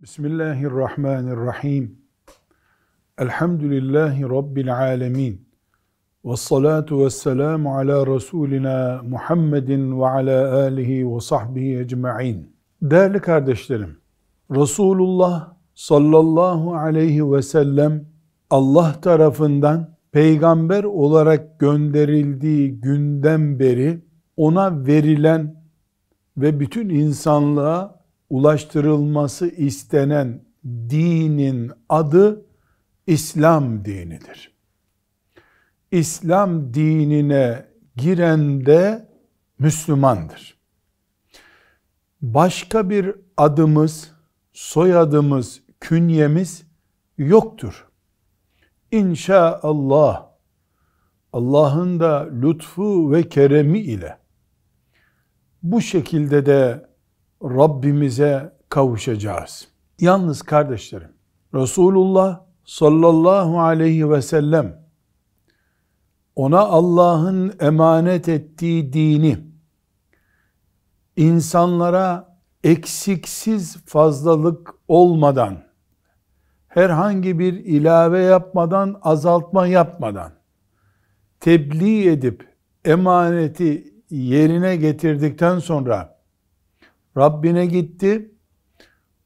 Bismillahirrahmanirrahim. Elhamdülillahi Rabbil alemin. Ve salatu ve selamu ala Resulina Muhammedin ve ala alihi ve sahbihi ecma'in. Değerli kardeşlerim, Resulullah sallallahu aleyhi ve sellem Allah tarafından peygamber olarak gönderildiği günden beri ona verilen ve bütün insanlığa ulaştırılması istenen dinin adı İslam dinidir. İslam dinine giren de Müslümandır. Başka bir adımız, soyadımız, künyemiz yoktur. İnşaallah Allah'ın da lütfu ve keremi ile bu şekilde de Rabbimize kavuşacağız. Yalnız kardeşlerim, Resulullah sallallahu aleyhi ve sellem ona Allah'ın emanet ettiği dini insanlara eksiksiz fazlalık olmadan herhangi bir ilave yapmadan, azaltma yapmadan tebliğ edip emaneti yerine getirdikten sonra Rabbine gitti.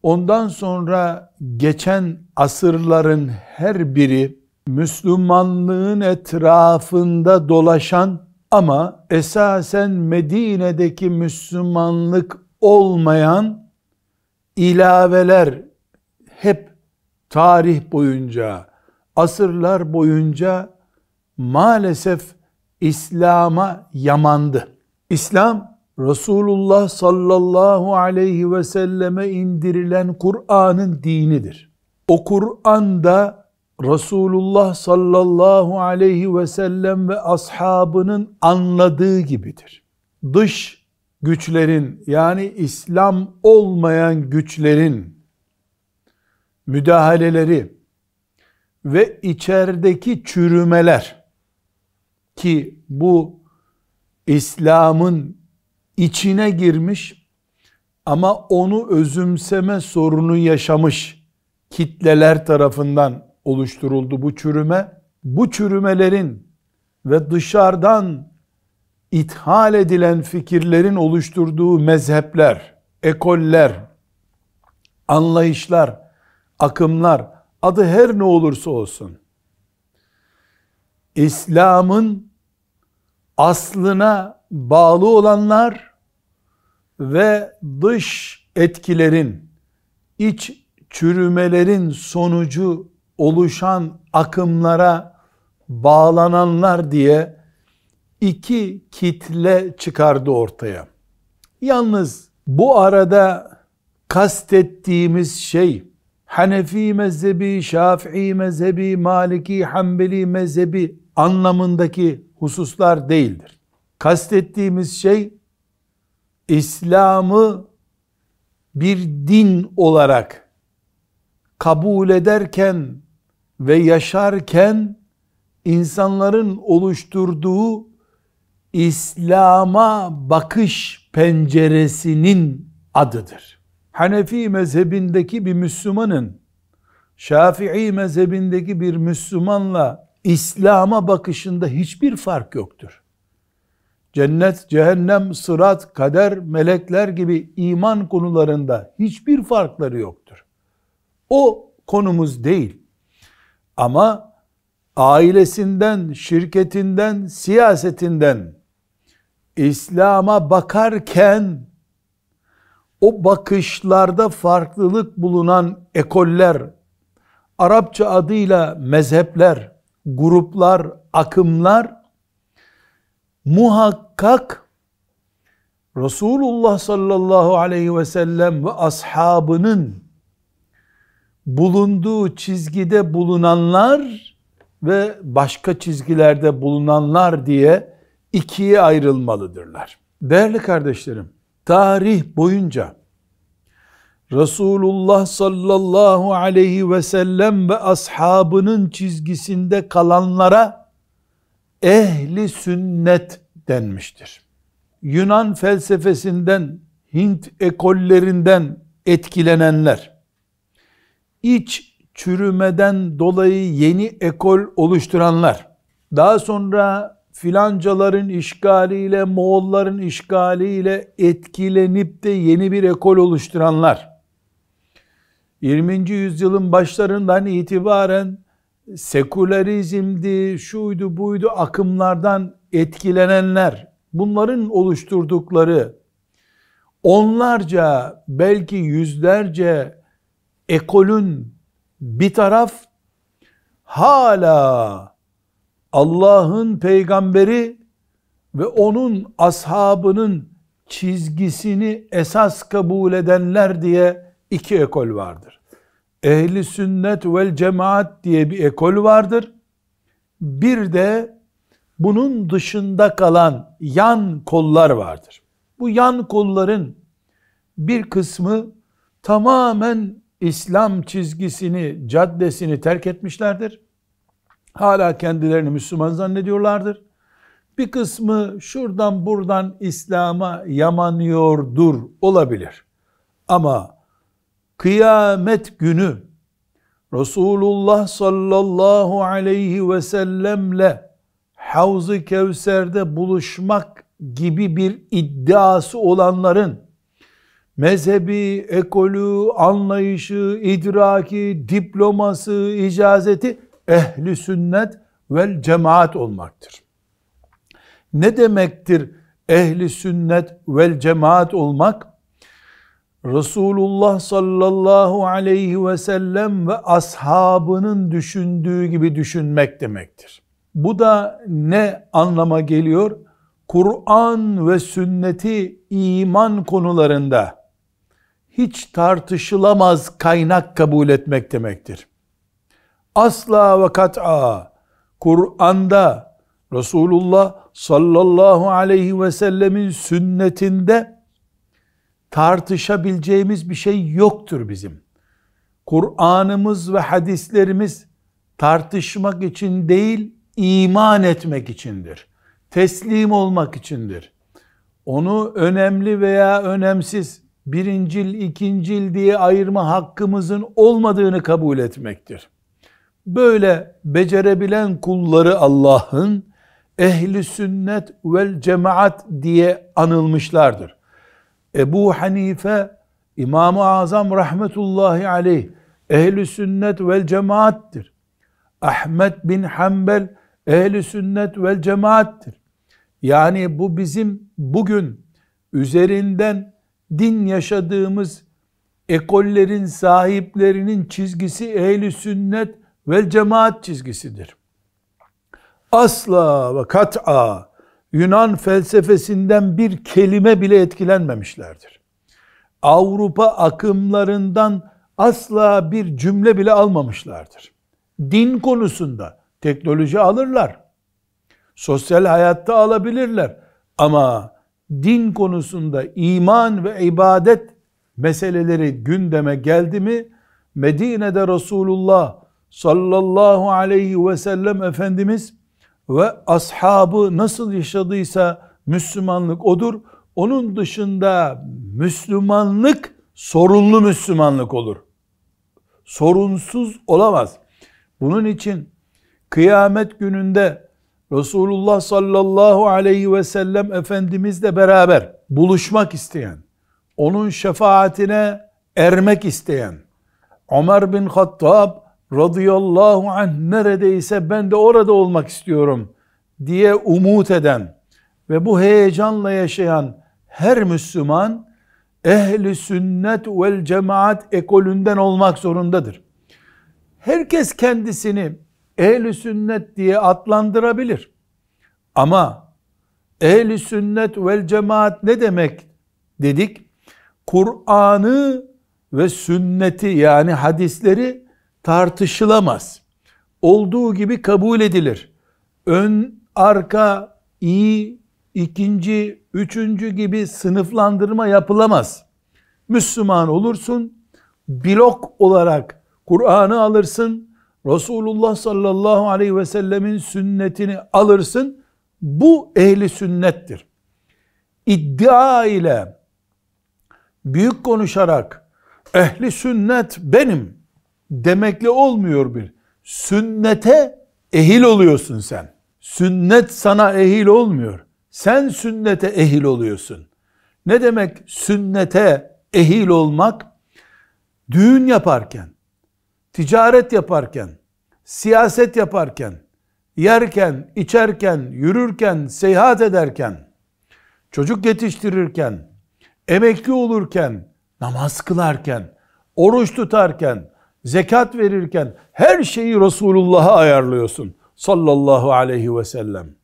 Ondan sonra geçen asırların her biri Müslümanlığın etrafında dolaşan ama esasen Medine'deki Müslümanlık olmayan ilaveler hep tarih boyunca, asırlar boyunca maalesef İslam'a yamandı. İslam Resulullah sallallahu aleyhi ve selleme indirilen Kur'an'ın dinidir. O Kur'an da Resulullah sallallahu aleyhi ve sellem ve ashabının anladığı gibidir. Dış güçlerin yani İslam olmayan güçlerin müdahaleleri ve içerideki çürümeler ki bu İslam'ın içine girmiş ama onu özümseme sorunu yaşamış kitleler tarafından oluşturuldu bu çürüme. Bu çürümelerin ve dışarıdan ithal edilen fikirlerin oluşturduğu mezhepler, ekoller, anlayışlar, akımlar adı her ne olursa olsun İslam'ın aslına bağlı olanlar ve dış etkilerin, iç çürümelerin sonucu oluşan akımlara bağlananlar diye iki kitle çıkardı ortaya. Yalnız bu arada kastettiğimiz şey Hanefi mezhebi, Şafii mezhebi, Maliki, Hanbeli mezhebi anlamındaki hususlar değildir. Kastettiğimiz şey İslam'ı bir din olarak kabul ederken ve yaşarken insanların oluşturduğu İslam'a bakış penceresinin adıdır. Hanefi mezhebindeki bir Müslümanın Şafii mezhebindeki bir Müslümanla İslam'a bakışında hiçbir fark yoktur. Cennet, cehennem, sırat, kader, melekler gibi iman konularında hiçbir farkları yoktur. O konumuz değil. Ama ailesinden, şirketinden, siyasetinden İslam'a bakarken o bakışlarda farklılık bulunan ekoller, Arapça adıyla mezhepler, gruplar, akımlar muhakkak Resulullah sallallahu aleyhi ve sellem ve ashabının bulunduğu çizgide bulunanlar ve başka çizgilerde bulunanlar diye ikiye ayrılmalıdırlar. Değerli kardeşlerim, tarih boyunca Resulullah sallallahu aleyhi ve sellem ve ashabının çizgisinde kalanlara ehli sünnet denmiştir. Yunan felsefesinden, Hint ekollerinden etkilenenler, iç çürümeden dolayı yeni ekol oluşturanlar, daha sonra filancaların işgaliyle, Moğolların işgaliyle etkilenip de yeni bir ekol oluşturanlar, 20. yüzyılın başlarından itibaren sekülerizmdi, şuydu buydu akımlardan etkilenenler, bunların oluşturdukları onlarca belki yüzlerce ekolün bir taraf hala Allah'ın peygamberi ve onun ashabının çizgisini esas kabul edenler diye iki ekol vardır. Ehli sünnet vel cemaat diye bir ekol vardır. Bir de bunun dışında kalan yan kollar vardır. Bu yan kolların bir kısmı tamamen İslam çizgisini, caddesini terk etmişlerdir. Hala kendilerini Müslüman zannediyorlardır. Bir kısmı şuradan buradan İslam'a yamanıyordur olabilir. Ama kıyamet günü Resulullah sallallahu aleyhi ve sellemle Havz-ı Kevser'de buluşmak gibi bir iddiası olanların mezhebi, ekolü, anlayışı, idraki, diploması, icazeti ehli sünnet ve cemaat olmaktır. Ne demektir ehli sünnet ve cemaat olmak? Resulullah sallallahu aleyhi ve sellem ve ashabının düşündüğü gibi düşünmek demektir. Bu da ne anlama geliyor? Kur'an ve sünneti iman konularında hiç tartışılamaz kaynak kabul etmek demektir. Asla ve kat'a Kur'an'da Resulullah sallallahu aleyhi ve sellemin sünnetinde tartışabileceğimiz bir şey yoktur bizim. Kur'an'ımız ve hadislerimiz tartışmak için değil, iman etmek içindir. Teslim olmak içindir. Onu önemli veya önemsiz, birincil, ikincil diye ayırma hakkımızın olmadığını kabul etmektir. Böyle becerebilen kulları Allah'ın ehli sünnet vel cemaat diye anılmışlardır. Ebu Hanife İmam-ı Azam rahmetullahi aleyh ehli sünnet vel cemaattir. Ahmet bin Hanbel ehli sünnet vel cemaattir. Yani bu bizim bugün üzerinden din yaşadığımız ekollerin sahiplerinin çizgisi ehli sünnet vel cemaat çizgisidir. Asla ve kat'a Yunan felsefesinden bir kelime bile etkilenmemişlerdir. Avrupa akımlarından asla bir cümle bile almamışlardır. Din konusunda teknoloji alırlar. Sosyal hayatta alabilirler. Ama din konusunda iman ve ibadet meseleleri gündeme geldi mi Medine'de Resulullah sallallahu aleyhi ve sellem Efendimiz ve ashabı nasıl yaşadıysa Müslümanlık odur. Onun dışında Müslümanlık sorunlu Müslümanlık olur. Sorunsuz olamaz. Bunun için kıyamet gününde Resulullah sallallahu aleyhi ve sellem Efendimizle beraber buluşmak isteyen, onun şefaatine ermek isteyen, Ömer bin Hattab radıyallahu anh neredeyse ben de orada olmak istiyorum diye umut eden ve bu heyecanla yaşayan her Müslüman ehli sünnet vel cemaat ekolünden olmak zorundadır. Herkes kendisini ehli sünnet diye adlandırabilir. Ama ehli sünnet vel cemaat ne demek dedik? Kur'an'ı ve sünneti yani hadisleri tartışılamaz. Olduğu gibi kabul edilir. Ön, arka, iyi, ikinci, üçüncü gibi sınıflandırma yapılamaz. Müslüman olursun, blok olarak Kur'an'ı alırsın, Resulullah sallallahu aleyhi ve sellemin sünnetini alırsın, bu ehli sünnettir. İddia ile büyük konuşarak ehli sünnet benim demekle olmuyor bir. Sünnete ehil oluyorsun sen. Sünnet sana ehil olmuyor. Sen sünnete ehil oluyorsun. Ne demek sünnete ehil olmak? Düğün yaparken, ticaret yaparken, siyaset yaparken, yerken, içerken, yürürken, seyahat ederken, çocuk yetiştirirken, emekli olurken, namaz kılarken, oruç tutarken, zekat verirken her şeyi Resulullah'a ayarlıyorsun sallallahu aleyhi ve sellem.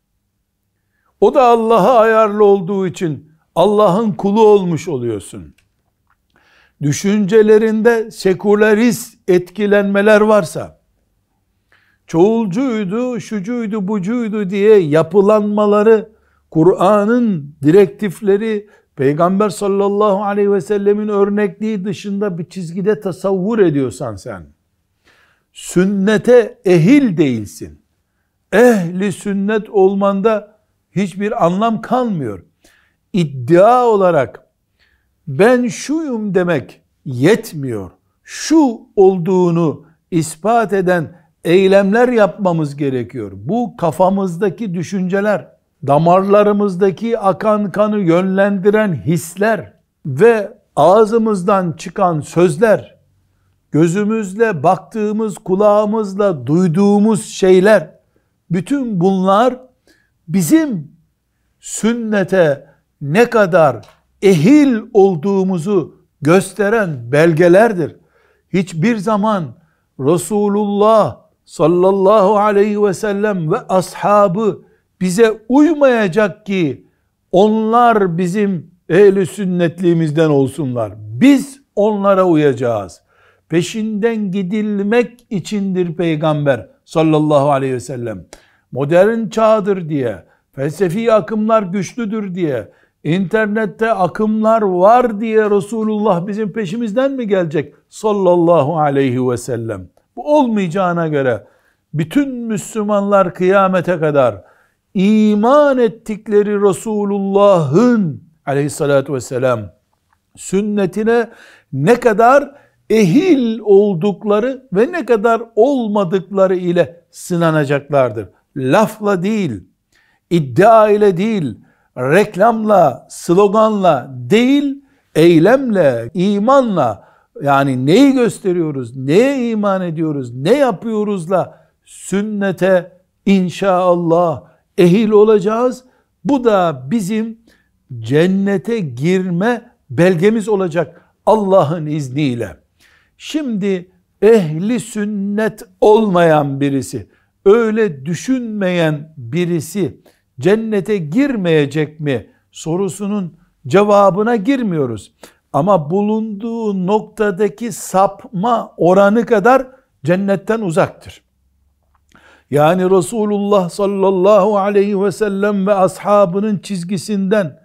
O da Allah'a ayarlı olduğu için Allah'ın kulu olmuş oluyorsun. Düşüncelerinde sekülerist etkilenmeler varsa, çoğulcuydu, şucuydu, bucuydu diye yapılanmaları, Kur'an'ın direktifleri Peygamber sallallahu aleyhi ve sellemin örnekliği dışında bir çizgide tasavvur ediyorsan sen, sünnete ehil değilsin. Ehli sünnet olmanda hiçbir anlam kalmıyor. İddia olarak ben şuyum demek yetmiyor. Şu olduğunu ispat eden eylemler yapmamız gerekiyor. Bu kafamızdaki düşünceler damarlarımızdaki akan kanı yönlendiren hisler ve ağzımızdan çıkan sözler, gözümüzle baktığımız, kulağımızla duyduğumuz şeyler, bütün bunlar bizim sünnete ne kadar ehil olduğumuzu gösteren belgelerdir. Hiçbir zaman Resulullah sallallahu aleyhi ve sellem ve ashabı bize uymayacak ki onlar bizim ehli sünnetliğimizden olsunlar. Biz onlara uyacağız. Peşinden gidilmek içindir peygamber sallallahu aleyhi ve sellem. Modern çağdır diye, felsefi akımlar güçlüdür diye, internette akımlar var diye Resulullah bizim peşimizden mi gelecek? Sallallahu aleyhi ve sellem. Bu olmayacağına göre bütün Müslümanlar kıyamete kadar iman ettikleri Resulullah'ın aleyhissalatü vesselam sünnetine ne kadar ehil oldukları ve ne kadar olmadıkları ile sınanacaklardır. Lafla değil, iddia ile değil, reklamla, sloganla değil, eylemle, imanla yani neyi gösteriyoruz, neye iman ediyoruz, ne yapıyoruzla sünnete inşallah ehil olacağız. Bu da bizim cennete girme belgemiz olacak Allah'ın izniyle. Şimdi ehli sünnet olmayan birisi, öyle düşünmeyen birisi cennete girmeyecek mi sorusunun cevabına girmiyoruz. Ama bulunduğu noktadaki sapma oranı kadar cennetten uzaktır yani Resulullah sallallahu aleyhi ve sellem ve ashabının çizgisinden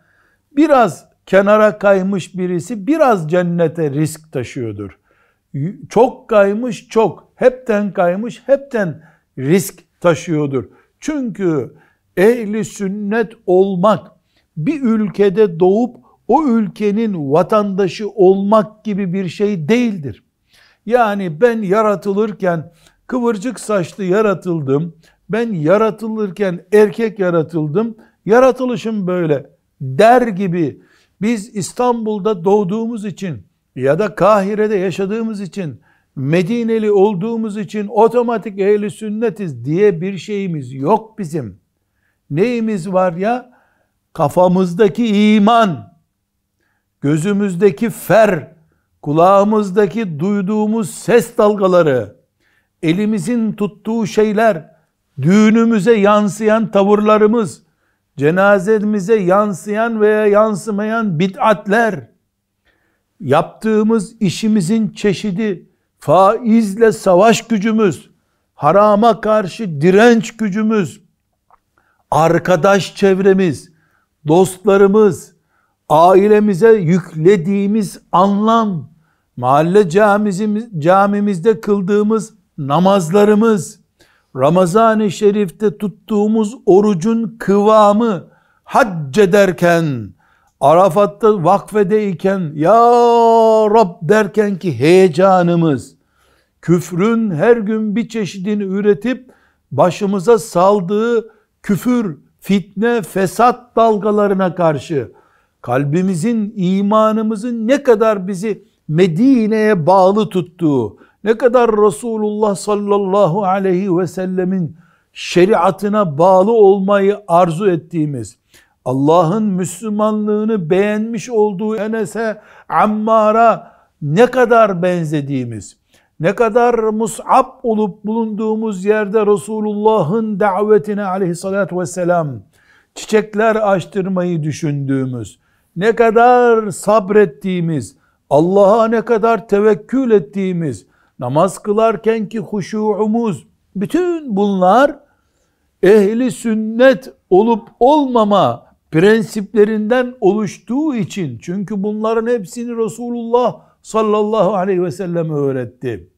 biraz kenara kaymış birisi biraz cennete risk taşıyordur. Çok kaymış çok, hepten kaymış hepten risk taşıyordur. Çünkü ehli sünnet olmak bir ülkede doğup o ülkenin vatandaşı olmak gibi bir şey değildir. Yani ben yaratılırken kıvırcık saçlı yaratıldım, ben yaratılırken erkek yaratıldım, yaratılışım böyle der gibi biz İstanbul'da doğduğumuz için ya da Kahire'de yaşadığımız için Medineli olduğumuz için otomatik ehli sünnetiz diye bir şeyimiz yok bizim. Neyimiz var ya? Kafamızdaki iman, gözümüzdeki fer, kulağımızdaki duyduğumuz ses dalgaları, elimizin tuttuğu şeyler, düğünümüze yansıyan tavırlarımız, cenazemize yansıyan veya yansımayan bid'atler, yaptığımız işimizin çeşidi, faizle savaş gücümüz, harama karşı direnç gücümüz, arkadaş çevremiz, dostlarımız, ailemize yüklediğimiz anlam, mahalle camimizde kıldığımız namazlarımız, Ramazan-ı Şerif'te tuttuğumuz orucun kıvamı, hac ederken, Arafat'ta vakfedeyken, Ya Rab derken ki heyecanımız, küfrün her gün bir çeşidini üretip, başımıza saldığı küfür, fitne, fesat dalgalarına karşı, kalbimizin, imanımızın ne kadar bizi Medine'ye bağlı tuttuğu, ne kadar Resulullah sallallahu aleyhi ve sellemin şeriatına bağlı olmayı arzu ettiğimiz, Allah'ın Müslümanlığını beğenmiş olduğu Enes'e, Ammar'a ne kadar benzediğimiz, ne kadar mus'ab olup bulunduğumuz yerde Resulullah'ın davetine aleyhissalatü vesselam çiçekler açtırmayı düşündüğümüz, ne kadar sabrettiğimiz, Allah'a ne kadar tevekkül ettiğimiz, namaz kılarken ki huşuğumuz, bütün bunlar ehli sünnet olup olmama prensiplerinden oluştuğu için, çünkü bunların hepsini Resulullah sallallahu aleyhi ve sellem öğretti.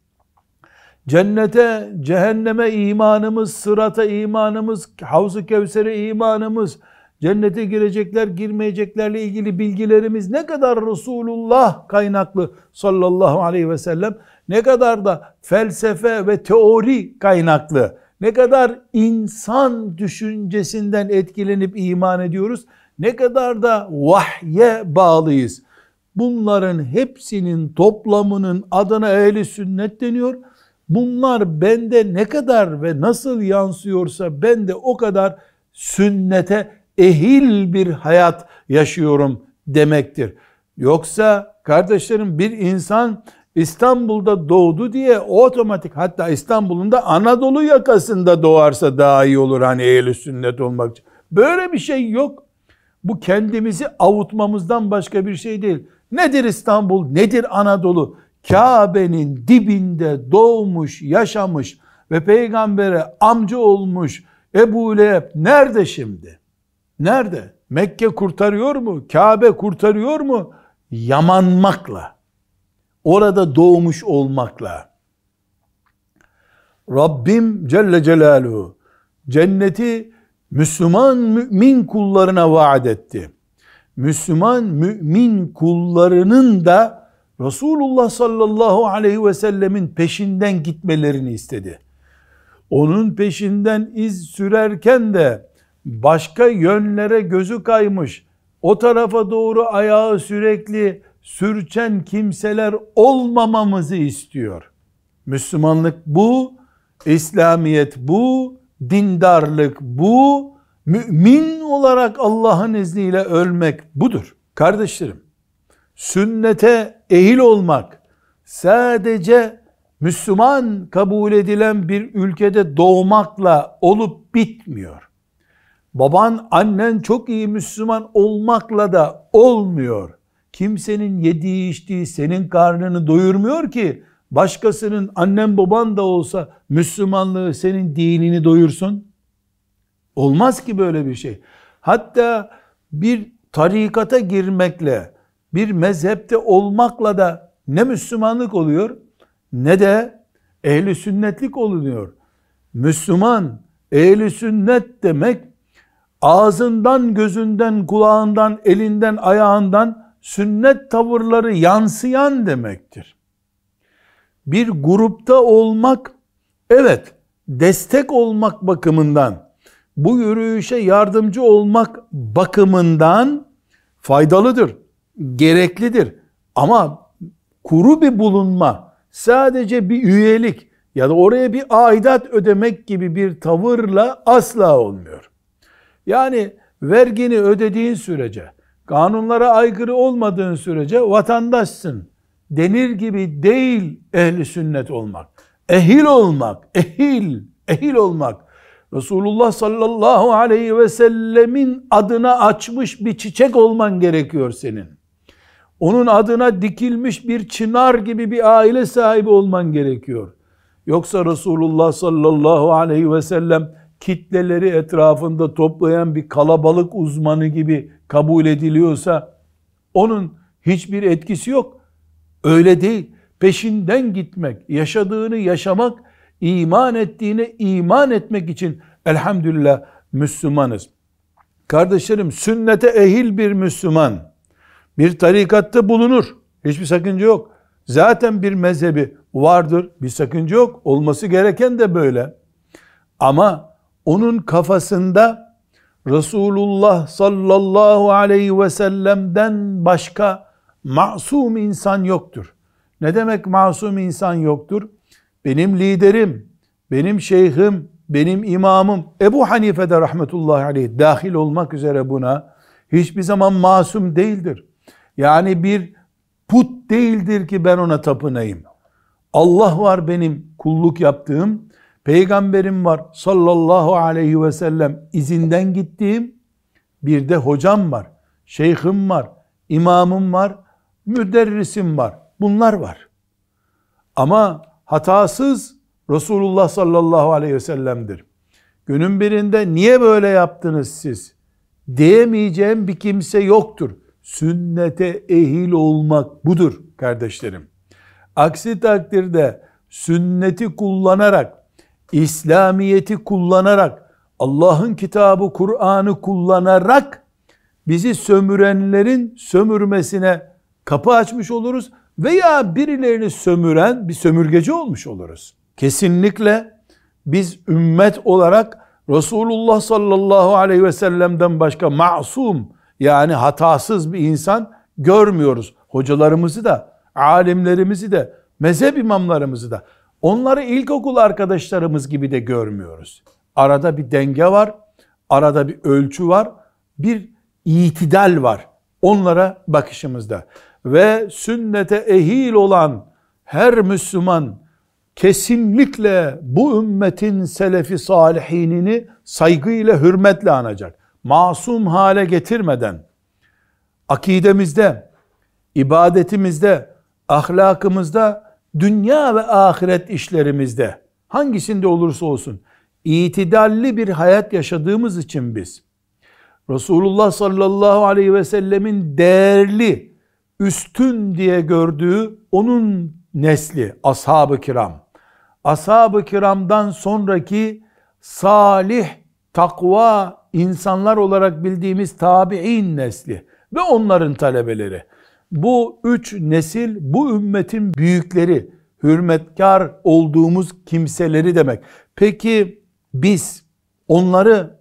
Cennete, cehenneme imanımız, sırata imanımız, havzu kevsere imanımız, cennete girecekler girmeyeceklerle ilgili bilgilerimiz ne kadar Resulullah kaynaklı sallallahu aleyhi ve sellem ne kadar da felsefe ve teori kaynaklı, ne kadar insan düşüncesinden etkilenip iman ediyoruz, ne kadar da vahye bağlıyız. Bunların hepsinin toplamının adına ehli sünnet deniyor. Bunlar bende ne kadar ve nasıl yansıyorsa ben de o kadar sünnete ehil bir hayat yaşıyorum demektir. Yoksa kardeşlerim bir insan İstanbul'da doğdu diye otomatik hatta İstanbul'un da Anadolu yakasında doğarsa daha iyi olur hani ehl sünnet olmak için. Böyle bir şey yok. Bu kendimizi avutmamızdan başka bir şey değil. Nedir İstanbul, nedir Anadolu? Kabe'nin dibinde doğmuş, yaşamış ve peygambere amca olmuş Ebu Leheb nerede şimdi? Nerede? Mekke kurtarıyor mu? Kabe kurtarıyor mu? Yamanmakla orada doğmuş olmakla Rabbim Celle Celaluhu cenneti Müslüman mümin kullarına vaat etti. Müslüman mümin kullarının da Resulullah sallallahu aleyhi ve sellemin peşinden gitmelerini istedi. Onun peşinden iz sürerken de başka yönlere gözü kaymış, o tarafa doğru ayağı sürekli sürçen kimseler olmamamızı istiyor. Müslümanlık bu, İslamiyet bu, dindarlık bu, mümin olarak Allah'ın izniyle ölmek budur. Kardeşlerim, sünnete ehil olmak sadece Müslüman kabul edilen bir ülkede doğmakla olup bitmiyor. Baban, annen çok iyi Müslüman olmakla da olmuyor. Kimsenin yediği içtiği senin karnını doyurmuyor ki başkasının annen baban da olsa Müslümanlığı senin dinini doyursun. Olmaz ki böyle bir şey. Hatta bir tarikata girmekle, bir mezhepte olmakla da ne Müslümanlık oluyor ne de ehli sünnetlik olunuyor. Müslüman, ehli sünnet demek ağzından, gözünden, kulağından, elinden, ayağından sünnet tavırları yansıyan demektir. Bir grupta olmak, evet destek olmak bakımından, bu yürüyüşe yardımcı olmak bakımından faydalıdır, gereklidir. Ama kuru bir bulunma, sadece bir üyelik ya da oraya bir aidat ödemek gibi bir tavırla asla olmuyor. Yani vergini ödediğin sürece, kanunlara aykırı olmadığın sürece vatandaşsın denir gibi değil ehli sünnet olmak. Ehil olmak, ehil, ehil olmak. Resulullah sallallahu aleyhi ve sellemin adına açmış bir çiçek olman gerekiyor senin. Onun adına dikilmiş bir çınar gibi bir aile sahibi olman gerekiyor. Yoksa Resulullah sallallahu aleyhi ve sellem kitleleri etrafında toplayan bir kalabalık uzmanı gibi kabul ediliyorsa onun hiçbir etkisi yok. Öyle değil. Peşinden gitmek, yaşadığını yaşamak, iman ettiğine iman etmek için elhamdülillah Müslümanız. Kardeşlerim sünnete ehil bir Müslüman bir tarikatta bulunur. Hiçbir sakınca yok. Zaten bir mezhebi vardır. Bir sakınca yok. Olması gereken de böyle. Ama onun kafasında Resulullah sallallahu aleyhi ve sellem'den başka masum insan yoktur. Ne demek masum insan yoktur? Benim liderim, benim şeyhim, benim imamım Ebu Hanife de rahmetullahi aleyh dahil olmak üzere buna hiçbir zaman masum değildir. Yani bir put değildir ki ben ona tapınayım. Allah var benim kulluk yaptığım peygamberim var sallallahu aleyhi ve sellem izinden gittiğim, bir de hocam var, şeyhim var, imamım var, müderrisim var. Bunlar var. Ama hatasız Resulullah sallallahu aleyhi ve sellem'dir. Günün birinde niye böyle yaptınız siz? Diyemeyeceğim bir kimse yoktur. Sünnete ehil olmak budur kardeşlerim. Aksi takdirde sünneti kullanarak İslamiyeti kullanarak, Allah'ın kitabı Kur'an'ı kullanarak bizi sömürenlerin sömürmesine kapı açmış oluruz veya birilerini sömüren bir sömürgeci olmuş oluruz. Kesinlikle biz ümmet olarak Resulullah sallallahu aleyhi ve sellem'den başka masum yani hatasız bir insan görmüyoruz. Hocalarımızı da, alimlerimizi de, mezhep imamlarımızı da. Onları ilkokul arkadaşlarımız gibi de görmüyoruz. Arada bir denge var, arada bir ölçü var, bir itidal var onlara bakışımızda. Ve sünnete ehil olan her Müslüman kesinlikle bu ümmetin selefi salihinini saygıyla, hürmetle anacak. Masum hale getirmeden akidemizde, ibadetimizde, ahlakımızda dünya ve ahiret işlerimizde hangisinde olursa olsun itidalli bir hayat yaşadığımız için biz Resulullah sallallahu aleyhi ve sellemin değerli, üstün diye gördüğü onun nesli, ashab-ı kiram. Ashab-ı kiramdan sonraki salih, takva insanlar olarak bildiğimiz tabi'in nesli ve onların talebeleri bu üç nesil bu ümmetin büyükleri, hürmetkar olduğumuz kimseleri demek. Peki biz onları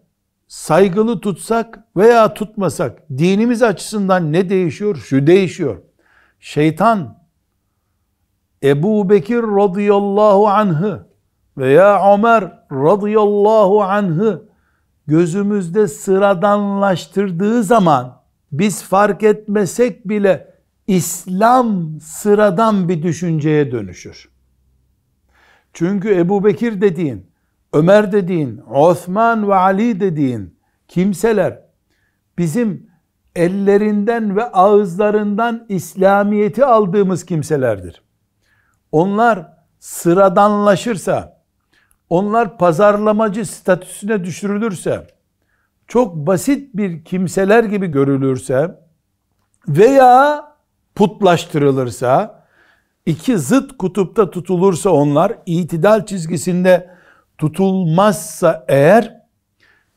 saygılı tutsak veya tutmasak dinimiz açısından ne değişiyor? Şu değişiyor. Şeytan Ebu Bekir radıyallahu anh'ı veya Ömer radıyallahu anh'ı gözümüzde sıradanlaştırdığı zaman biz fark etmesek bile İslam sıradan bir düşünceye dönüşür. Çünkü Ebu Bekir dediğin, Ömer dediğin, Osman ve Ali dediğin kimseler bizim ellerinden ve ağızlarından İslamiyeti aldığımız kimselerdir. Onlar sıradanlaşırsa, onlar pazarlamacı statüsüne düşürülürse, çok basit bir kimseler gibi görülürse veya putlaştırılırsa, iki zıt kutupta tutulursa onlar, itidal çizgisinde tutulmazsa eğer,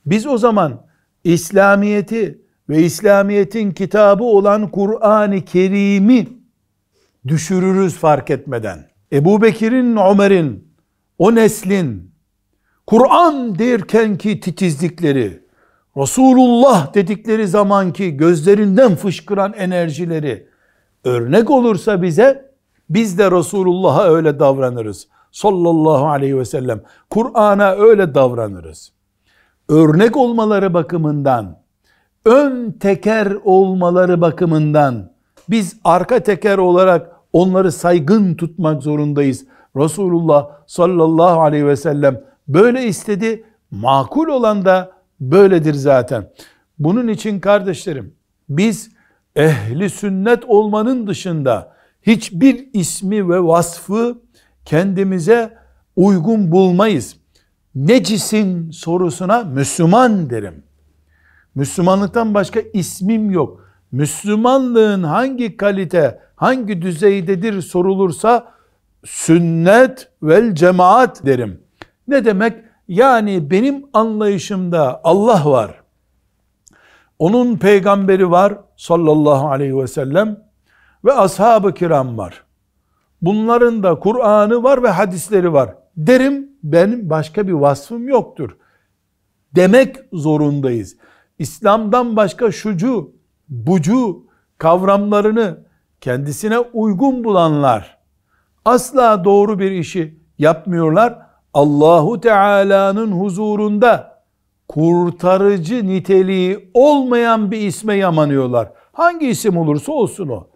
biz o zaman İslamiyeti ve İslamiyet'in kitabı olan Kur'an-ı Kerim'i düşürürüz fark etmeden. Ebu Bekir'in, Ömer'in, o neslin, Kur'an derken ki titizlikleri, Resulullah dedikleri zamanki gözlerinden fışkıran enerjileri, örnek olursa bize biz de Resulullah'a öyle davranırız. Sallallahu aleyhi ve sellem. Kur'an'a öyle davranırız. Örnek olmaları bakımından, ön teker olmaları bakımından biz arka teker olarak onları saygın tutmak zorundayız. Resulullah sallallahu aleyhi ve sellem böyle istedi. Makul olan da böyledir zaten. Bunun için kardeşlerim biz ehli sünnet olmanın dışında hiçbir ismi ve vasfı kendimize uygun bulmayız. Necisin sorusuna Müslüman derim. Müslümanlıktan başka ismim yok. Müslümanlığın hangi kalite, hangi düzeydedir sorulursa sünnet vel cemaat derim. Ne demek? Yani benim anlayışımda Allah var. Onun peygamberi var sallallahu aleyhi ve sellem ve ashab-ı kiram var. Bunların da Kur'an'ı var ve hadisleri var. Derim benim başka bir vasfım yoktur. Demek zorundayız. İslam'dan başka şucu, bucu kavramlarını kendisine uygun bulanlar asla doğru bir işi yapmıyorlar. Allahu Teala'nın huzurunda kurtarıcı niteliği olmayan bir isme yamanıyorlar. Hangi isim olursa olsun o.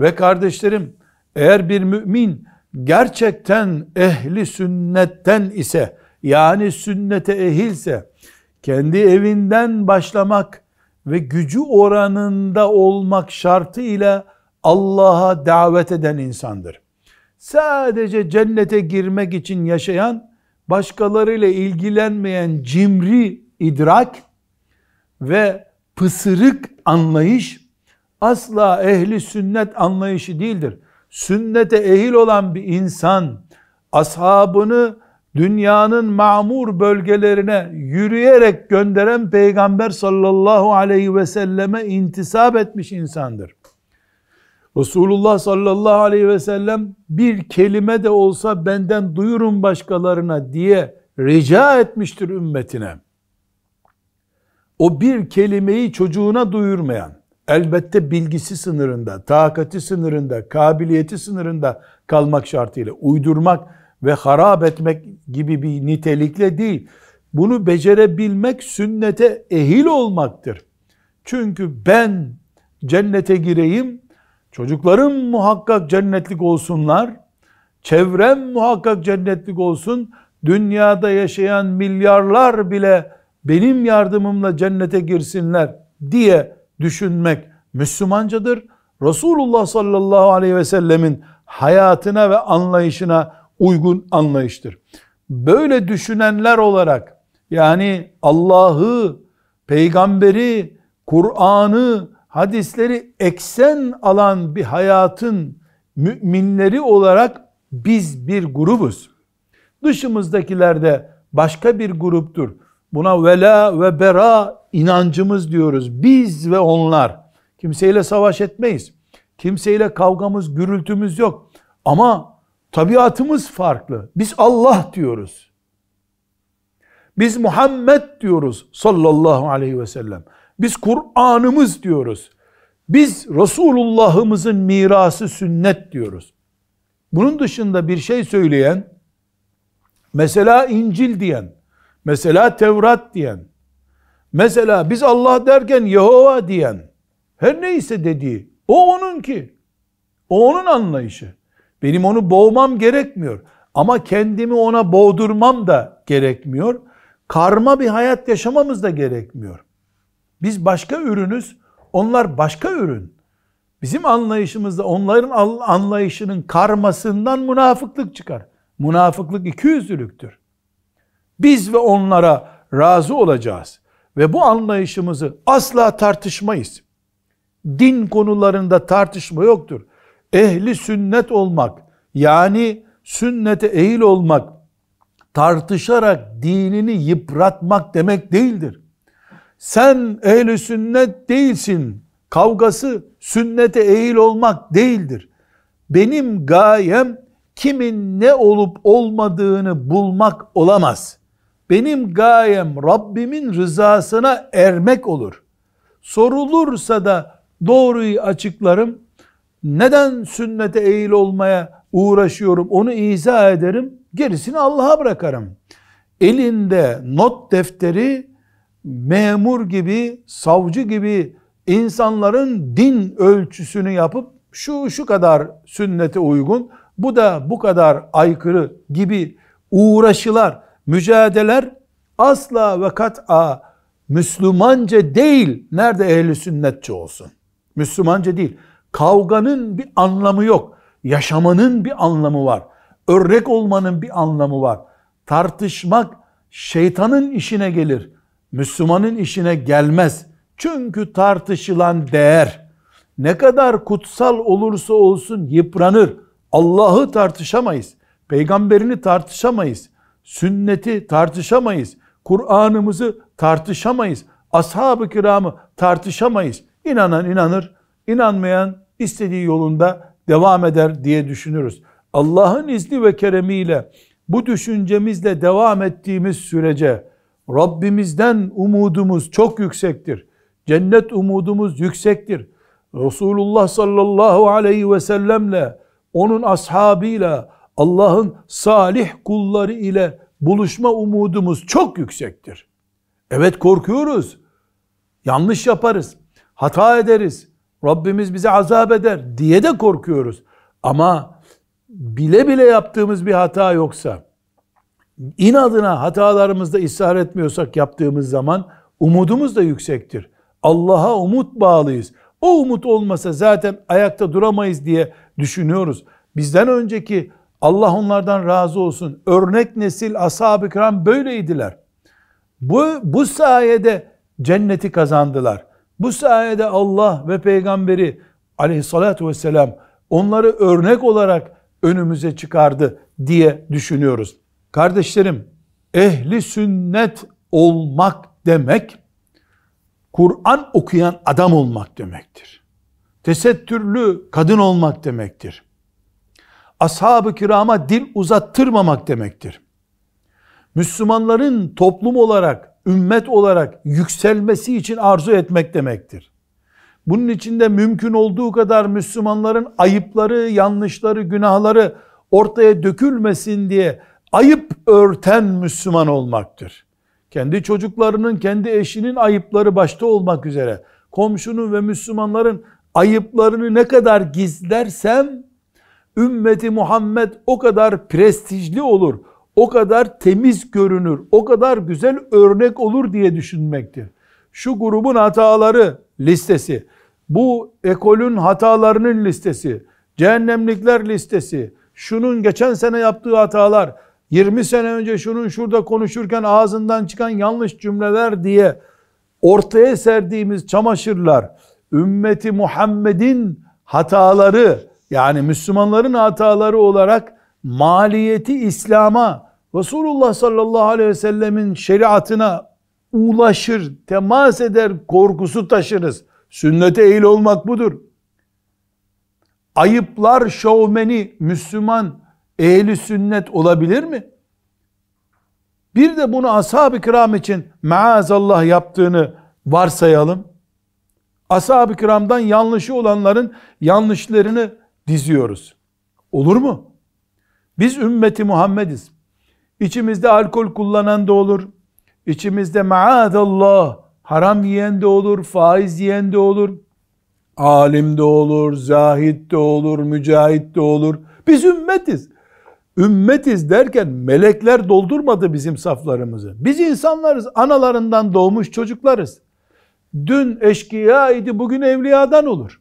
Ve kardeşlerim eğer bir mümin gerçekten ehli sünnetten ise yani sünnete ehilse kendi evinden başlamak ve gücü oranında olmak şartıyla Allah'a davet eden insandır. Sadece cennete girmek için yaşayan, başkalarıyla ilgilenmeyen cimri idrak ve pısırık anlayış asla ehli sünnet anlayışı değildir. Sünnete ehil olan bir insan ashabını dünyanın mamur bölgelerine yürüyerek gönderen peygamber sallallahu aleyhi ve selleme intisap etmiş insandır. Resulullah sallallahu aleyhi ve sellem bir kelime de olsa benden duyurun başkalarına diye rica etmiştir ümmetine o bir kelimeyi çocuğuna duyurmayan, elbette bilgisi sınırında, takati sınırında, kabiliyeti sınırında kalmak şartıyla uydurmak ve harap etmek gibi bir nitelikle değil. Bunu becerebilmek sünnete ehil olmaktır. Çünkü ben cennete gireyim, çocuklarım muhakkak cennetlik olsunlar, çevrem muhakkak cennetlik olsun, dünyada yaşayan milyarlar bile benim yardımımla cennete girsinler diye düşünmek Müslümancadır. Resulullah sallallahu aleyhi ve sellemin hayatına ve anlayışına uygun anlayıştır. Böyle düşünenler olarak yani Allah'ı, peygamberi, Kur'an'ı, hadisleri eksen alan bir hayatın müminleri olarak biz bir grubuz. Dışımızdakiler de başka bir gruptur. Buna vela ve bera inancımız diyoruz. Biz ve onlar. Kimseyle savaş etmeyiz. Kimseyle kavgamız, gürültümüz yok. Ama tabiatımız farklı. Biz Allah diyoruz. Biz Muhammed diyoruz sallallahu aleyhi ve sellem. Biz Kur'an'ımız diyoruz. Biz Resulullah'ımızın mirası sünnet diyoruz. Bunun dışında bir şey söyleyen, mesela İncil diyen, mesela Tevrat diyen, mesela biz Allah derken Yehova diyen, her neyse dediği, o onun ki. O onun anlayışı. Benim onu boğmam gerekmiyor. Ama kendimi ona boğdurmam da gerekmiyor. Karma bir hayat yaşamamız da gerekmiyor. Biz başka ürünüz, onlar başka ürün. Bizim anlayışımızda onların anlayışının karmasından münafıklık çıkar. Münafıklık iki ikiyüzlülüktür. Biz ve onlara razı olacağız. Ve bu anlayışımızı asla tartışmayız. Din konularında tartışma yoktur. Ehli sünnet olmak, yani sünnete ehil olmak, tartışarak dinini yıpratmak demek değildir. Sen ehli sünnet değilsin. Kavgası sünnete ehil olmak değildir. Benim gayem kimin ne olup olmadığını bulmak olamaz. Benim gayem Rabbimin rızasına ermek olur. Sorulursa da doğruyu açıklarım. Neden sünnete eğil olmaya uğraşıyorum onu izah ederim. Gerisini Allah'a bırakarım. Elinde not defteri memur gibi, savcı gibi insanların din ölçüsünü yapıp şu şu kadar sünnete uygun, bu da bu kadar aykırı gibi uğraşılar mücadeleler asla ve kat'a Müslümanca değil. Nerede ehli sünnetçi olsun? Müslümanca değil. Kavganın bir anlamı yok. Yaşamanın bir anlamı var. Örnek olmanın bir anlamı var. Tartışmak şeytanın işine gelir. Müslümanın işine gelmez. Çünkü tartışılan değer ne kadar kutsal olursa olsun yıpranır. Allah'ı tartışamayız. Peygamberini tartışamayız. Sünneti tartışamayız. Kur'an'ımızı tartışamayız. Ashab-ı kiramı tartışamayız. İnanan inanır, inanmayan istediği yolunda devam eder diye düşünürüz. Allah'ın izni ve keremiyle bu düşüncemizle devam ettiğimiz sürece Rabbimizden umudumuz çok yüksektir. Cennet umudumuz yüksektir. Resulullah sallallahu aleyhi ve sellemle, onun ashabıyla, Allah'ın salih kulları ile buluşma umudumuz çok yüksektir. Evet korkuyoruz. Yanlış yaparız. Hata ederiz. Rabbimiz bizi azap eder diye de korkuyoruz. Ama bile bile yaptığımız bir hata yoksa, inadına hatalarımızda ısrar etmiyorsak yaptığımız zaman umudumuz da yüksektir. Allah'a umut bağlıyız. O umut olmasa zaten ayakta duramayız diye düşünüyoruz. Bizden önceki Allah onlardan razı olsun. Örnek nesil ashab-ı kiram böyleydiler. Bu, bu sayede cenneti kazandılar. Bu sayede Allah ve peygamberi aleyhissalatü vesselam onları örnek olarak önümüze çıkardı diye düşünüyoruz. Kardeşlerim ehli sünnet olmak demek Kur'an okuyan adam olmak demektir. Tesettürlü kadın olmak demektir ashab-ı kirama dil uzattırmamak demektir. Müslümanların toplum olarak, ümmet olarak yükselmesi için arzu etmek demektir. Bunun içinde mümkün olduğu kadar Müslümanların ayıpları, yanlışları, günahları ortaya dökülmesin diye ayıp örten Müslüman olmaktır. Kendi çocuklarının, kendi eşinin ayıpları başta olmak üzere komşunun ve Müslümanların ayıplarını ne kadar gizlersem ümmeti Muhammed o kadar prestijli olur, o kadar temiz görünür, o kadar güzel örnek olur diye düşünmektir. Şu grubun hataları listesi, bu ekolün hatalarının listesi, cehennemlikler listesi, şunun geçen sene yaptığı hatalar, 20 sene önce şunun şurada konuşurken ağzından çıkan yanlış cümleler diye ortaya serdiğimiz çamaşırlar, ümmeti Muhammed'in hataları, yani Müslümanların hataları olarak maliyeti İslam'a, Resulullah sallallahu aleyhi ve sellemin şeriatına ulaşır, temas eder korkusu taşırız. Sünnete eğil olmak budur. Ayıplar şovmeni Müslüman ehli sünnet olabilir mi? Bir de bunu ashab-ı kiram için maazallah yaptığını varsayalım. Ashab-ı kiramdan yanlışı olanların yanlışlarını diziyoruz. Olur mu? Biz ümmeti Muhammediz. İçimizde alkol kullanan da olur. İçimizde maadallah haram yiyen de olur, faiz yiyen de olur. Alim de olur, zahid de olur, mücahit de olur. Biz ümmetiz. Ümmetiz derken melekler doldurmadı bizim saflarımızı. Biz insanlarız, analarından doğmuş çocuklarız. Dün eşkıya idi, bugün evliyadan olur.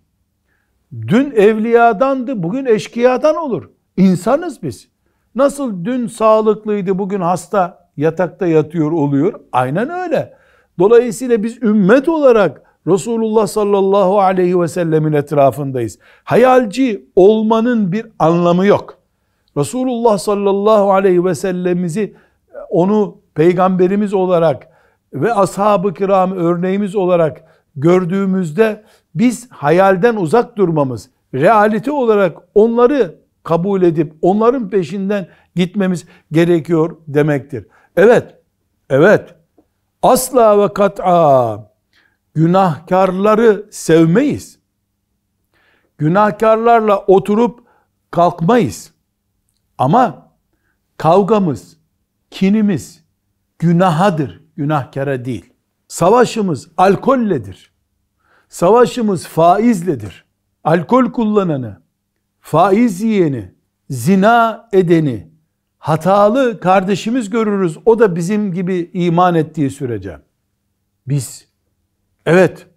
Dün evliyadandı, bugün eşkıyadan olur. İnsanız biz. Nasıl dün sağlıklıydı, bugün hasta yatakta yatıyor oluyor? Aynen öyle. Dolayısıyla biz ümmet olarak Resulullah sallallahu aleyhi ve sellemin etrafındayız. Hayalci olmanın bir anlamı yok. Resulullah sallallahu aleyhi ve sellemizi onu peygamberimiz olarak ve ashab-ı kiram örneğimiz olarak gördüğümüzde biz hayalden uzak durmamız, realite olarak onları kabul edip onların peşinden gitmemiz gerekiyor demektir. Evet, evet. Asla ve kat'a günahkarları sevmeyiz. Günahkarlarla oturup kalkmayız. Ama kavgamız, kinimiz günahadır, günahkara değil. Savaşımız alkolledir savaşımız faizledir. Alkol kullananı, faiz yiyeni, zina edeni, hatalı kardeşimiz görürüz. O da bizim gibi iman ettiği sürece. Biz evet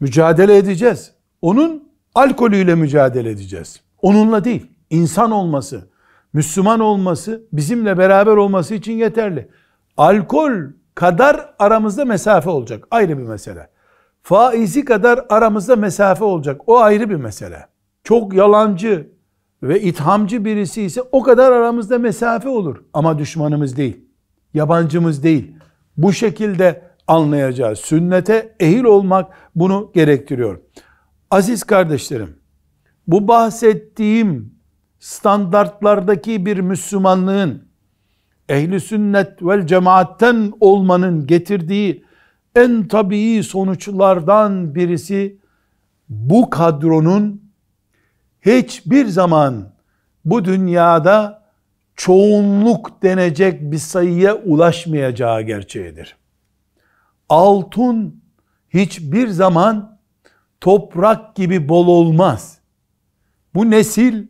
mücadele edeceğiz. Onun alkolüyle mücadele edeceğiz. Onunla değil. İnsan olması, Müslüman olması, bizimle beraber olması için yeterli. Alkol kadar aramızda mesafe olacak. Ayrı bir mesele faizi kadar aramızda mesafe olacak. O ayrı bir mesele. Çok yalancı ve ithamcı birisi ise o kadar aramızda mesafe olur. Ama düşmanımız değil. Yabancımız değil. Bu şekilde anlayacağız. Sünnete ehil olmak bunu gerektiriyor. Aziz kardeşlerim, bu bahsettiğim standartlardaki bir Müslümanlığın ehli sünnet vel cemaatten olmanın getirdiği en tabii sonuçlardan birisi bu kadronun hiçbir zaman bu dünyada çoğunluk denecek bir sayıya ulaşmayacağı gerçeğidir. Altın hiçbir zaman toprak gibi bol olmaz. Bu nesil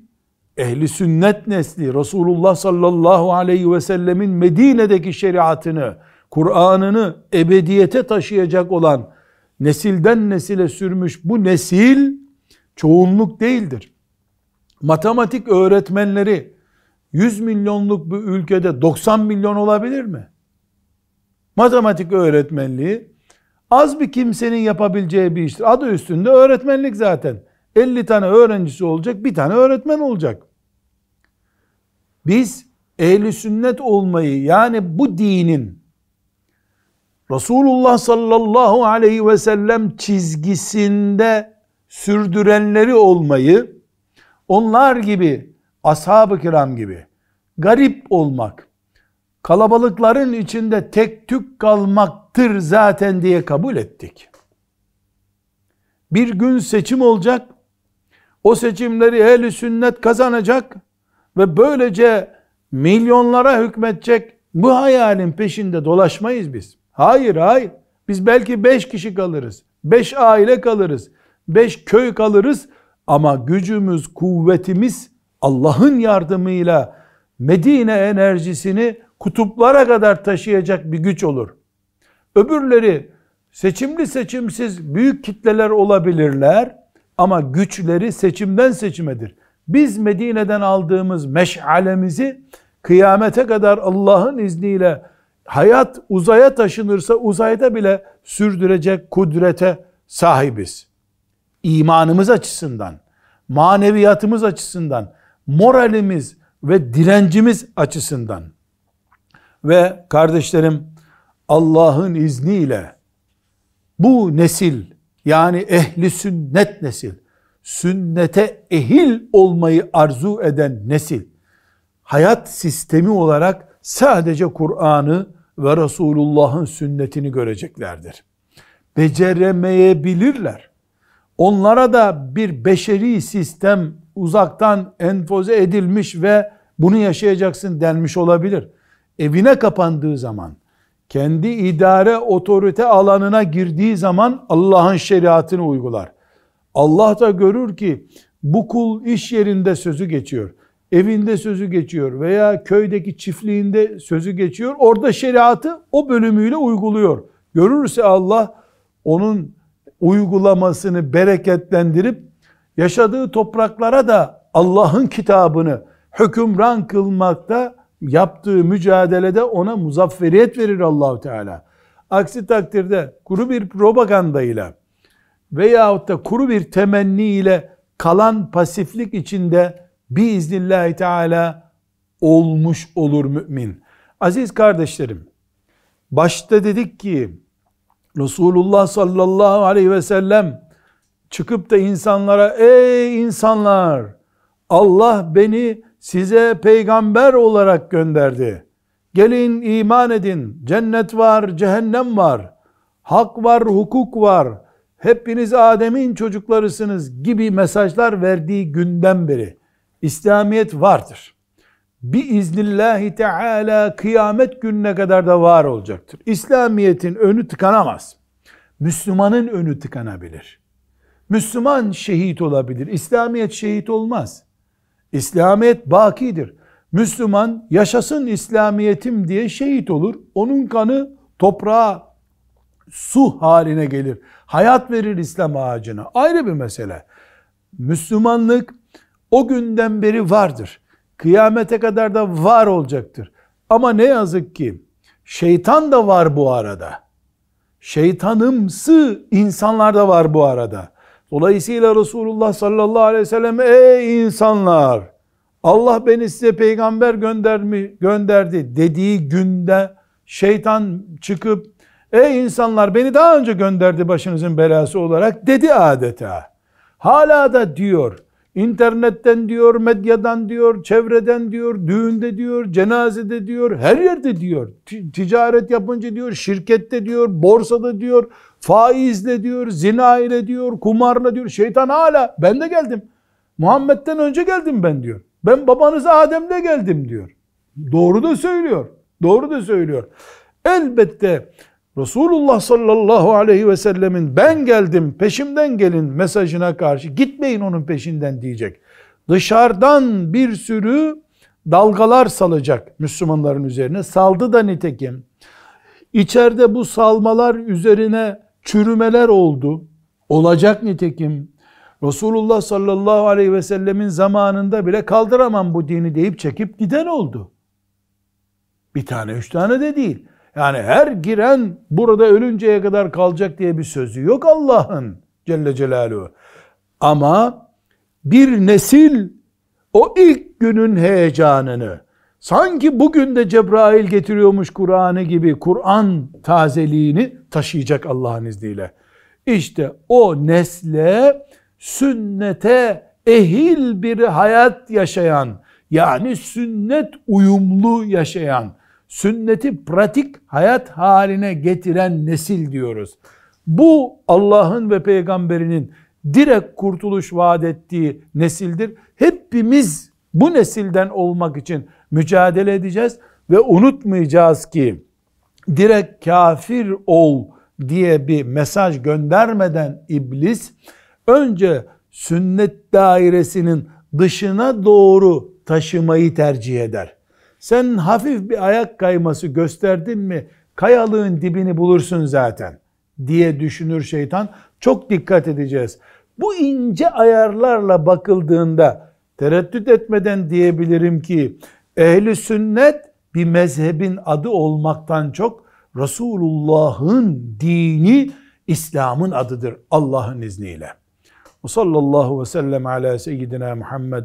ehli sünnet nesli Resulullah sallallahu aleyhi ve sellemin Medine'deki şeriatını Kur'an'ını ebediyete taşıyacak olan nesilden nesile sürmüş bu nesil çoğunluk değildir. Matematik öğretmenleri 100 milyonluk bir ülkede 90 milyon olabilir mi? Matematik öğretmenliği az bir kimsenin yapabileceği bir iştir. Adı üstünde öğretmenlik zaten. 50 tane öğrencisi olacak, bir tane öğretmen olacak. Biz ehli sünnet olmayı yani bu dinin Resulullah sallallahu aleyhi ve sellem çizgisinde sürdürenleri olmayı onlar gibi ashab-ı kiram gibi garip olmak kalabalıkların içinde tek tük kalmaktır zaten diye kabul ettik. Bir gün seçim olacak. O seçimleri ehli sünnet kazanacak ve böylece milyonlara hükmetcek bu hayalin peşinde dolaşmayız biz. Hayır hayır. Biz belki beş kişi kalırız. Beş aile kalırız. Beş köy kalırız. Ama gücümüz, kuvvetimiz Allah'ın yardımıyla Medine enerjisini kutuplara kadar taşıyacak bir güç olur. Öbürleri seçimli seçimsiz büyük kitleler olabilirler ama güçleri seçimden seçimedir. Biz Medine'den aldığımız meşalemizi kıyamete kadar Allah'ın izniyle hayat uzaya taşınırsa uzayda bile sürdürecek kudrete sahibiz. İmanımız açısından, maneviyatımız açısından, moralimiz ve direncimiz açısından. Ve kardeşlerim Allah'ın izniyle bu nesil yani ehli sünnet nesil, sünnete ehil olmayı arzu eden nesil, hayat sistemi olarak sadece Kur'an'ı ve Resulullah'ın sünnetini göreceklerdir. Beceremeyebilirler. Onlara da bir beşeri sistem uzaktan enfoze edilmiş ve bunu yaşayacaksın denmiş olabilir. Evine kapandığı zaman, kendi idare otorite alanına girdiği zaman Allah'ın şeriatını uygular. Allah da görür ki bu kul iş yerinde sözü geçiyor evinde sözü geçiyor veya köydeki çiftliğinde sözü geçiyor. Orada şeriatı o bölümüyle uyguluyor. Görürse Allah onun uygulamasını bereketlendirip yaşadığı topraklara da Allah'ın kitabını hükümran kılmakta yaptığı mücadelede ona muzafferiyet verir Allahu Teala. Aksi takdirde kuru bir propagandayla veyahut da kuru bir temenni ile kalan pasiflik içinde biiznillahü teala olmuş olur mümin. Aziz kardeşlerim, başta dedik ki Resulullah sallallahu aleyhi ve sellem çıkıp da insanlara ey insanlar Allah beni size peygamber olarak gönderdi. Gelin iman edin. Cennet var, cehennem var. Hak var, hukuk var. Hepiniz Adem'in çocuklarısınız gibi mesajlar verdiği günden beri İslamiyet vardır. iznillahi Teala kıyamet gününe kadar da var olacaktır. İslamiyetin önü tıkanamaz. Müslümanın önü tıkanabilir. Müslüman şehit olabilir. İslamiyet şehit olmaz. İslamiyet bakidir. Müslüman yaşasın İslamiyetim diye şehit olur. Onun kanı toprağa, su haline gelir. Hayat verir İslam ağacına. Ayrı bir mesele. Müslümanlık o günden beri vardır. Kıyamete kadar da var olacaktır. Ama ne yazık ki şeytan da var bu arada. Şeytanımsı insanlar da var bu arada. Dolayısıyla Resulullah sallallahu aleyhi ve sellem ey insanlar Allah beni size peygamber göndermi, gönderdi dediği günde şeytan çıkıp ey insanlar beni daha önce gönderdi başınızın belası olarak dedi adeta. Hala da diyor İnternetten diyor, medyadan diyor, çevreden diyor, düğünde diyor, cenazede diyor, her yerde diyor. Ticaret yapınca diyor, şirkette diyor, borsada diyor, faizle diyor, zina ile diyor, kumarla diyor. Şeytan hala ben de geldim. Muhammed'den önce geldim ben diyor. Ben babanız Adem'de geldim diyor. Doğru da söylüyor. Doğru da söylüyor. Elbette Resulullah sallallahu aleyhi ve sellemin ben geldim peşimden gelin mesajına karşı gitmeyin onun peşinden diyecek. Dışarıdan bir sürü dalgalar salacak Müslümanların üzerine. Saldı da nitekim. İçeride bu salmalar üzerine çürümeler oldu. Olacak nitekim. Resulullah sallallahu aleyhi ve sellemin zamanında bile kaldıramam bu dini deyip çekip giden oldu. Bir tane üç tane de değil. Yani her giren burada ölünceye kadar kalacak diye bir sözü yok Allah'ın Celle Celaluhu. Ama bir nesil o ilk günün heyecanını sanki bugün de Cebrail getiriyormuş Kur'an'ı gibi Kur'an tazeliğini taşıyacak Allah'ın izniyle. İşte o nesle sünnete ehil bir hayat yaşayan yani sünnet uyumlu yaşayan sünneti pratik hayat haline getiren nesil diyoruz. Bu Allah'ın ve peygamberinin direkt kurtuluş vaat ettiği nesildir. Hepimiz bu nesilden olmak için mücadele edeceğiz ve unutmayacağız ki direkt kafir ol diye bir mesaj göndermeden iblis önce sünnet dairesinin dışına doğru taşımayı tercih eder. Sen hafif bir ayak kayması gösterdin mi kayalığın dibini bulursun zaten diye düşünür şeytan. Çok dikkat edeceğiz. Bu ince ayarlarla bakıldığında tereddüt etmeden diyebilirim ki ehli sünnet bir mezhebin adı olmaktan çok Resulullah'ın dini İslam'ın adıdır Allah'ın izniyle. Ve sallallahu ve sellem ala seyyidina Muhammed